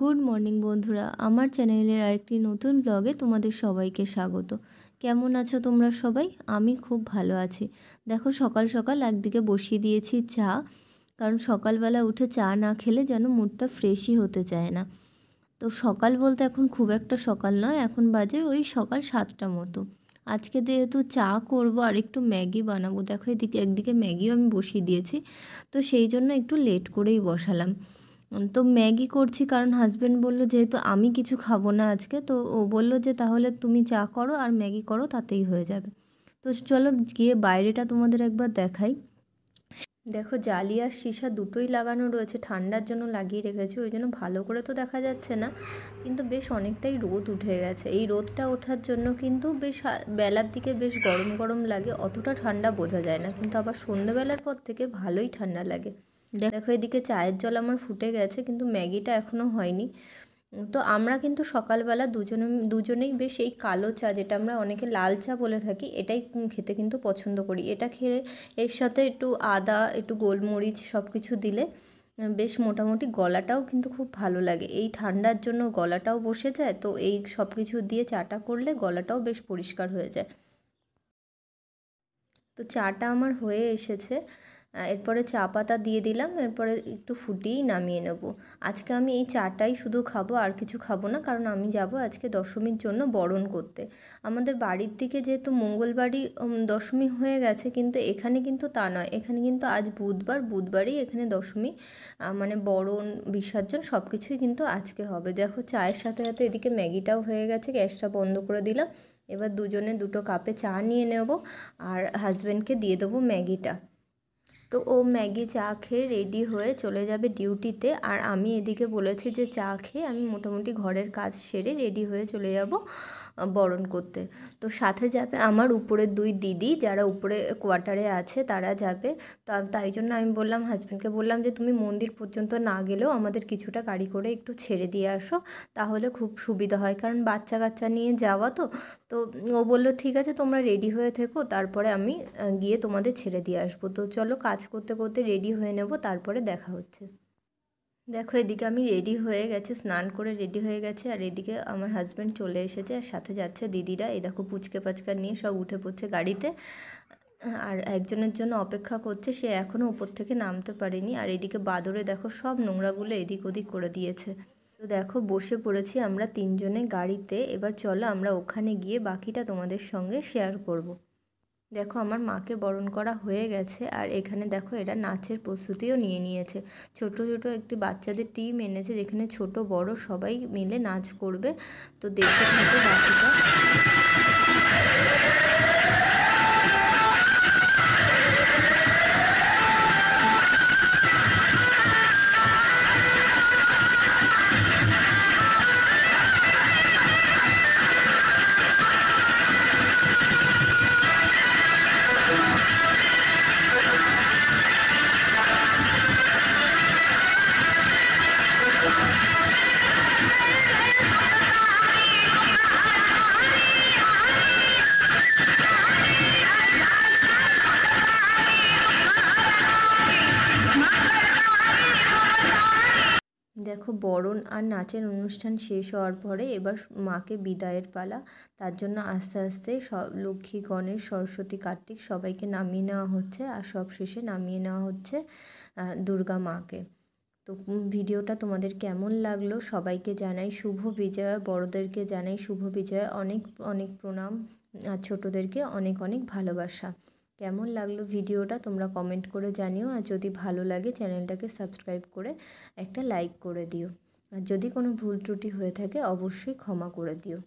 good morning বন্ধুরা আমার চ্যানেলের আরেকটি নতুন ব্লগে তোমাদের সবাইকে স্বাগত কেমন আছো তোমরা সবাই আমি খুব ভালো আছি দেখো সকাল সকাল একদিকে বসিয়ে দিয়েছি চা কারণ সকালবেলা উঠে চা না খেলে যেন মুডটা ফ্রেশই হতে চায় না তো সকাল বলতে এখন খুব একটা সকাল নয় এখন বাজে ওই সকাল সাতটা মতো আজকে যেহেতু চা করব আর একটু ম্যাগি বানাবো দেখো এদিকে একদিকে ম্যাগিও আমি বসিয়ে দিয়েছি তো সেই জন্য একটু লেট করেই বসালাম তো ম্যাগি করছি কারণ হাজব্যান্ড বলল যেহেতু আমি কিছু খাবো না আজকে তো ও বলল যে তাহলে তুমি চা করো আর ম্যাগি করো তাতেই হয়ে যাবে তো চলো গিয়ে বাইরেটা তোমাদের একবার দেখাই দেখো জালি আর সীসা দুটোই লাগানো রয়েছে ঠান্ডার জন্য লাগিয়ে রেখেছি ওই জন্য ভালো করে তো দেখা যাচ্ছে না কিন্তু বেশ অনেকটাই রোদ উঠে গেছে এই রোদটা ওঠার জন্য কিন্তু বেশ বেলার দিকে বেশ গরম গরম লাগে অতটা ঠান্ডা বোঝা যায় না কিন্তু আবার সন্ধ্যেবেলার পর থেকে ভালোই ঠান্ডা লাগে দেখো এদিকে চায়ের জল আমার ফুটে গেছে কিন্তু ম্যাগিটা এখনও হয়নি তো আমরা কিন্তু সকালবেলা দুজনে দুজনেই বেশ এই কালো চা যেটা আমরা অনেকে লাল চা বলে থাকি এটাই খেতে কিন্তু পছন্দ করি এটা খেয়ে এর সাথে একটু আদা একটু গোলমরিচ সব কিছু দিলে বেশ মোটামুটি গলাটাও কিন্তু খুব ভালো লাগে এই ঠান্ডার জন্য গলাটাও বসে যায় তো এই সব কিছু দিয়ে চাটা করলে গলাটাও বেশ পরিষ্কার হয়ে যায় তো চাটা আমার হয়ে এসেছে এরপরে চা পাতা দিয়ে দিলাম এরপরে একটু ফুটিয়েই নামিয়ে নেব আজকে আমি এই চাটাই শুধু খাবো আর কিছু খাবো না কারণ আমি যাব আজকে দশমীর জন্য বরণ করতে আমাদের বাড়ির দিকে যেহেতু মঙ্গলবারই দশমী হয়ে গেছে কিন্তু এখানে কিন্তু তা নয় এখানে কিন্তু আজ বুধবার বুধবারই এখানে দশমী মানে বরণ বিসর্জন সব কিছুই কিন্তু আজকে হবে দেখো চায়ের সাথে সাথে এদিকে ম্যাগিটাও হয়ে গেছে গ্যাসটা বন্ধ করে দিলাম এবার দুজনে দুটো কাপে চা নিয়ে নেব আর হাজব্যান্ডকে দিয়ে দেবো ম্যাগিটা তো ও ম্যাগি চা খেয়ে রেডি হয়ে চলে যাবে ডিউটিতে আর আমি এদিকে বলেছি যে চা খেয়ে আমি মোটামুটি ঘরের কাজ সেরে রেডি হয়ে চলে যাব বরণ করতে তো সাথে যাবে আমার উপরে দুই দিদি যারা উপরে কোয়ার্টারে আছে তারা যাবে তো তাই জন্য আমি বললাম হাজব্যান্ডকে বললাম যে তুমি মন্দির পর্যন্ত না গেলেও আমাদের কিছুটা গাড়ি করে একটু ছেড়ে দিয়ে আসো তাহলে খুব সুবিধা হয় কারণ বাচ্চা কাচ্চা নিয়ে যাওয়া তো তো ও বললো ঠিক আছে তোমরা রেডি হয়ে থেকো তারপরে আমি গিয়ে তোমাদের ছেড়ে দিয়ে আসবো তো চলো কাজ করতে করতে রেডি হয়ে নেব তারপরে দেখা হচ্ছে দেখো এদিকে আমি রেডি হয়ে গেছে স্নান করে রেডি হয়ে গেছে আর এদিকে আমার হাজব্যান্ড চলে এসেছে আর সাথে যাচ্ছে দিদিরা এই দেখো পুচকে পাচকা নিয়ে সব উঠে পড়ছে গাড়িতে আর একজনের জন্য অপেক্ষা করছে সে এখনও উপর থেকে নামতে পারেনি আর এদিকে বাদরে দেখো সব নোংরাগুলো এদিক ওদিক করে দিয়েছে তো দেখো বসে পড়েছি আমরা তিনজনে গাড়িতে এবার চলো আমরা ওখানে গিয়ে বাকিটা তোমাদের সঙ্গে শেয়ার করবো দেখো আমার মাকে বরণ করা হয়ে গেছে আর এখানে দেখো এরা নাচের প্রস্তুতিও নিয়ে নিয়েছে ছোট ছোট একটি বাচ্চাদের টিম এনেছে যেখানে ছোট বড় সবাই মিলে নাচ করবে তো দেখতে থাকো বাচ্চাটা দেখো বরণ আর নাচের অনুষ্ঠান শেষ হওয়ার পরে এবার মাকে বিদায়ের পালা তার জন্য আস্তে আস্তে সব লক্ষ্মী গণেশ সরস্বতী কার্তিক সবাইকে নামিয়ে নেওয়া হচ্ছে আর সব শেষে নামিয়ে নেওয়া হচ্ছে দুর্গা মাকে তো ভিডিওটা তোমাদের কেমন লাগলো সবাইকে জানাই শুভ বিজয়া বড়দেরকে জানাই শুভ বিজয়া অনেক অনেক প্রণাম আর ছোটোদেরকে অনেক অনেক ভালোবাসা কেমন লাগলো ভিডিওটা তোমরা কমেন্ট করে জানিও আর যদি ভালো লাগে চ্যানেলটাকে সাবস্ক্রাইব করে একটা লাইক করে দিও আর যদি কোনো ভুল ত্রুটি হয়ে থাকে অবশ্যই ক্ষমা করে দিও